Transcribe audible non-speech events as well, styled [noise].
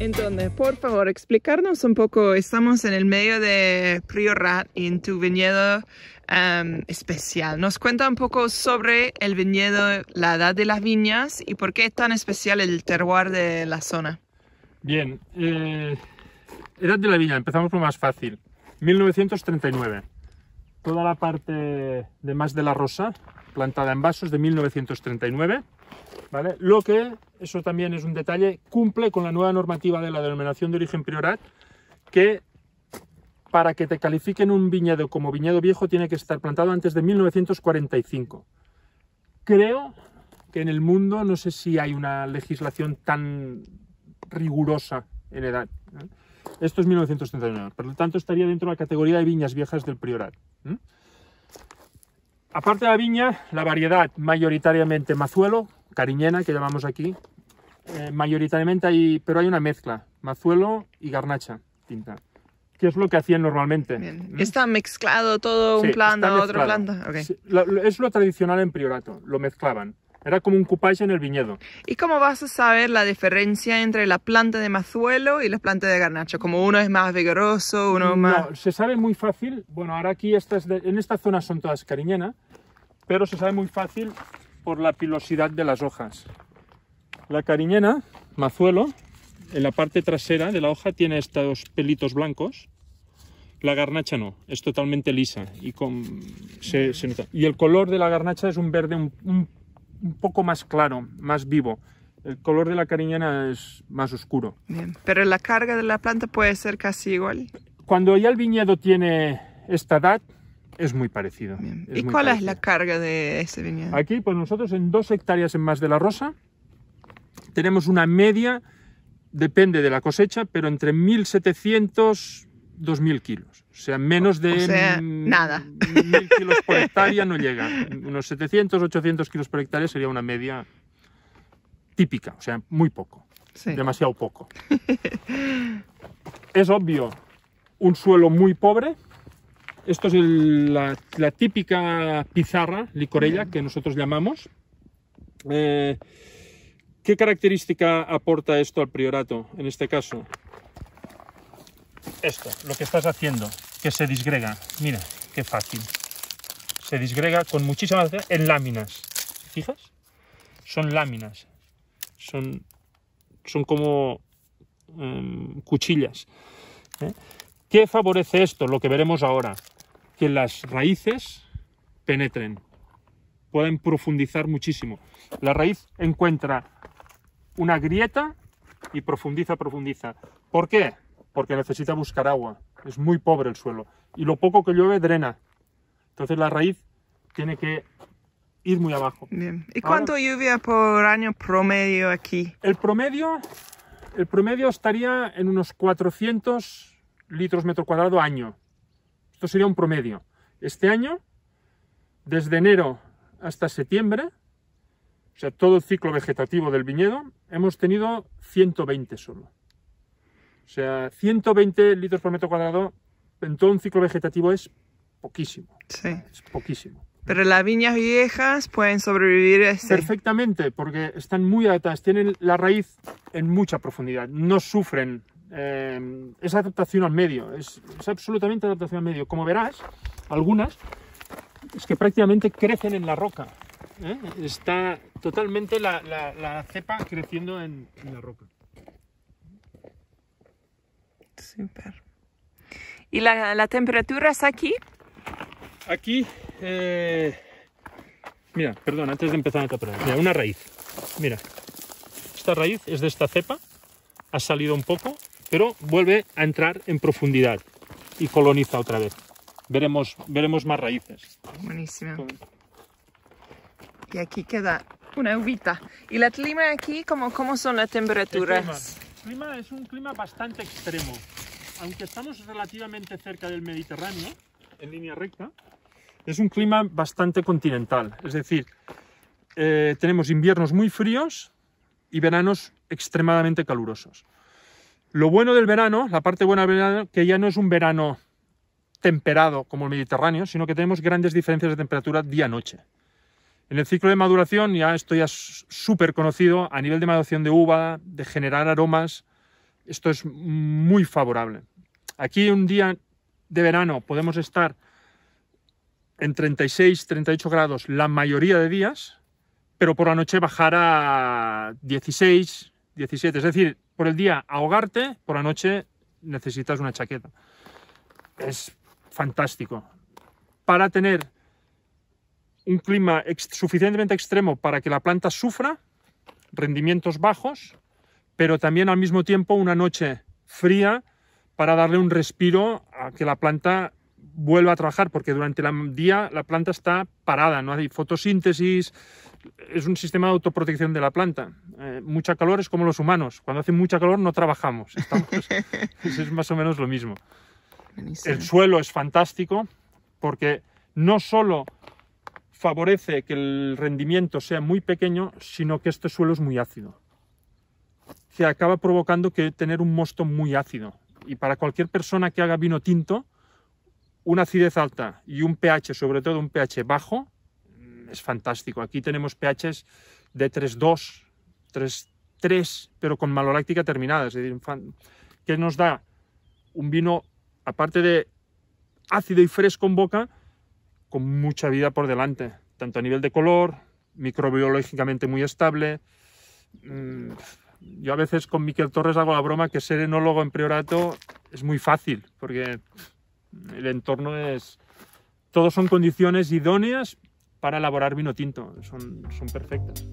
Entonces, por favor, explicarnos un poco. Estamos en el medio de Priorat, en tu viñedo em, especial. Nos cuenta un poco sobre el viñedo, la edad de las viñas y por qué es tan especial el terroir de la zona. Bien, eh, edad de la viña, empezamos por más fácil. 1939. Toda la parte de más de la rosa, plantada en vasos de 1939. Lo que, eso también es un detalle, cumple con la nueva normativa de la denominación de origen priorat, que para que te califiquen un viñedo como viñedo viejo tiene que estar plantado antes de 1945. Creo que en el mundo no sé si hay una legislación tan rigurosa en edad. ¿eh? Esto es 1939, por lo tanto estaría dentro de la categoría de viñas viejas del priorat. Aparte de la viña, la variedad mayoritariamente mazuelo, cariñena que llamamos aquí. Eh, mayoritariamente hay, pero hay una mezcla, mazuelo y garnacha tinta. ¿Qué es lo que hacían normalmente? Mm. Está mezclado todo, un planta, otro planta. es lo tradicional en Priorato, lo mezclaban. Era como un cupáis en el viñedo. ¿Y cómo vas a saber la diferencia entre la planta de mazuelo y la planta de garnacha? Como uno es más vigoroso, uno no, más... se sabe muy fácil. Bueno, ahora aquí estas en esta zona son todas Cariñena, pero se sabe muy fácil por la pilosidad de las hojas. La cariñena, mazuelo, en la parte trasera de la hoja tiene estos pelitos blancos. La garnacha no, es totalmente lisa y con, se, nota. Y el color de la garnacha es un verde un, poco más claro, más vivo. El color de la cariñena es más oscuro. Pero la carga de la planta puede ser casi igual. Cuando ya el viñedo tiene esta edad, es muy parecido. ¿Y cuál es la carga de ese viñedo? Aquí, pues nosotros en dos hectáreas en más de la rosa tenemos una media, depende de la cosecha, pero entre 1.700 2.000 kilos. O sea, menos de nada. 1.000 kilos por [laughs] hectárea no llega. Unos 700, 800 kilos por hectárea sería una media típica. O sea, muy poco. Demasiado poco. [laughs] es obvio, un suelo muy pobre, esto es la, típica pizarra licorella que nosotros llamamos. Eh, ¿Qué característica aporta esto al priorato en este caso? Esto, lo que estás haciendo, que se disgrega. Mira, qué fácil. Se disgrega con muchísimas en láminas. ¿Fijas? Son láminas. Son, son como em, cuchillas. ¿eh? ¿Qué favorece esto? Lo que veremos ahora que las raíces penetren, pueden profundizar muchísimo. La raíz encuentra una grieta y profundiza, profundiza. ¿Por qué? Porque necesita buscar agua. Es muy pobre el suelo. Y lo poco que llueve drena. Entonces la raíz tiene que ir muy abajo. ¿Y cuánto lluvia por año promedio aquí? El promedio, el promedio estaría en unos 400 litros metro cuadrado año. Esto sería un promedio. Este año, desde enero hasta septiembre, o sea, todo el ciclo vegetativo del viñedo, hemos tenido 120 solo. O sea, 120 litros por metro cuadrado en todo un ciclo vegetativo es poquísimo. Sí. Es poquísimo. Pero las viñas viejas pueden sobrevivir este- Perfectamente, porque están muy altas, tienen la raíz en mucha profundidad, no sufren Em, es adaptación al medio, es, absolutamente adaptación al medio. Como verás, algunas es que prácticamente crecen en la roca. ¿eh? Está totalmente la, cepa creciendo en, la roca. ¿Y la, temperatura es aquí? Aquí, eh, mira, perdón, antes de empezar a una raíz. Mira, esta raíz es de esta cepa, ha salido un poco pero vuelve a entrar en profundidad y coloniza otra vez. Veremos, más raíces. Buenísima. Y aquí queda una uvita. ¿Y la clima aquí, cómo, cómo son las temperaturas? es un clima bastante extremo. Aunque estamos relativamente cerca del Mediterráneo, en línea recta, es un clima bastante continental. Es decir, eh, tenemos inviernos muy fríos y veranos extremadamente calurosos. Lo bueno del verano, la parte buena del verano, que ya no es un verano temperado como el Mediterráneo, sino que tenemos grandes diferencias de temperatura día-noche. En el ciclo de maduración, ya esto ya es súper conocido, a nivel de maduración de uva, de generar aromas, esto es muy favorable. Aquí un día de verano podemos estar en 36, 38 grados la mayoría de días, pero por la noche bajar a 16, es decir, por el día ahogarte, por la noche necesitas una chaqueta. Es fantástico. Para tener un clima suficientemente extremo para que la planta sufra, rendimientos bajos, pero también al mismo tiempo una noche fría para darle un respiro a que la planta vuelva a trabajar, porque durante el día la planta está parada, no hay fotosíntesis, es un sistema de autoprotección de la planta. Eh, mucha calor es como los humanos. Cuando hace mucha calor no trabajamos. Pues, [laughs] pues es más o menos lo mismo. El suelo es fantástico porque no solo favorece que el rendimiento sea muy pequeño, sino que este suelo es muy ácido. Se acaba provocando que tener un mosto muy ácido. Y para cualquier persona que haga vino tinto, una acidez alta y un pH, sobre todo un pH bajo, es fantástico. Aquí tenemos pHs de 3.2, 3.3, pero con maloláctica terminada, es decir, que nos da un vino, aparte de ácido y fresco en boca, con mucha vida por delante, tanto a nivel de color, microbiológicamente muy estable. Mm, yo a veces con Miquel Torres hago la broma que ser enólogo en priorato es muy fácil, porque el entorno es... Todos son condiciones idóneas para elaborar vino tinto, son, perfectas.